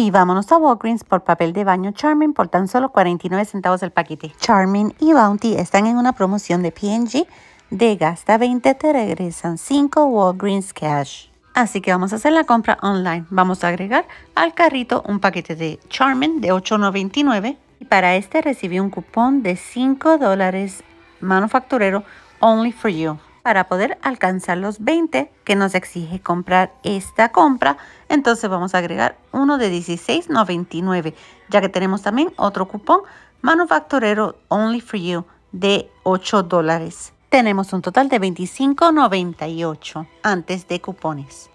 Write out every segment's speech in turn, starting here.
Y vámonos a Walgreens por papel de baño Charmin por tan solo 49 centavos el paquete. Charmin y Bounty están en una promoción de P&G de gasta 20 te regresan 5 Walgreens Cash. Así que vamos a hacer la compra online. Vamos a agregar al carrito un paquete de Charmin de $8.99 y para este recibí un cupón de 5 dólares manufacturero Only for You para poder alcanzar los 20 que nos exige comprar esta compra. Entonces vamos a agregar uno de 16.99, ya que tenemos también otro cupón manufacturero Only for You de 8 dólares. Tenemos un total de 25.98 antes de cupones.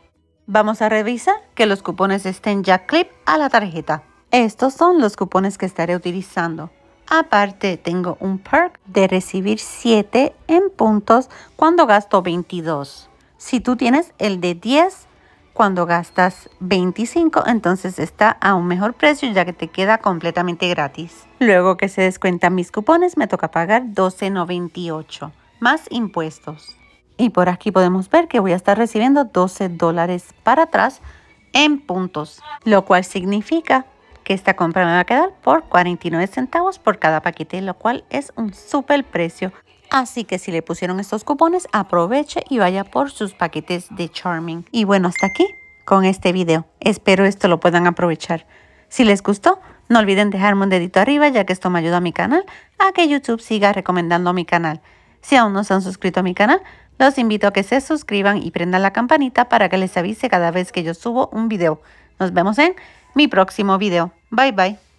Vamos a revisar que los cupones estén ya clip a la tarjeta. Estos son los cupones que estaré utilizando. Aparte, tengo un perk de recibir 7 en puntos cuando gasto 22. Si tú tienes el de 10, cuando gastas 25, entonces está a un mejor precio ya que te queda completamente gratis. Luego que se descuentan mis cupones, me toca pagar $12.98 más impuestos. Y por aquí podemos ver que voy a estar recibiendo 12 dólares para atrás en puntos, lo cual significa que esta compra me va a quedar por 49 centavos por cada paquete, lo cual es un super precio. Así que si le pusieron estos cupones, aproveche y vaya por sus paquetes de Charming. Y bueno, hasta aquí con este video. Espero esto lo puedan aprovechar. Si les gustó, no olviden dejarme un dedito arriba ya que esto me ayuda a mi canal a que YouTube siga recomendando mi canal. Si aún no se han suscrito a mi canal, los invito a que se suscriban y prendan la campanita para que les avise cada vez que yo subo un video. Nos vemos en mi próximo video. Bye bye.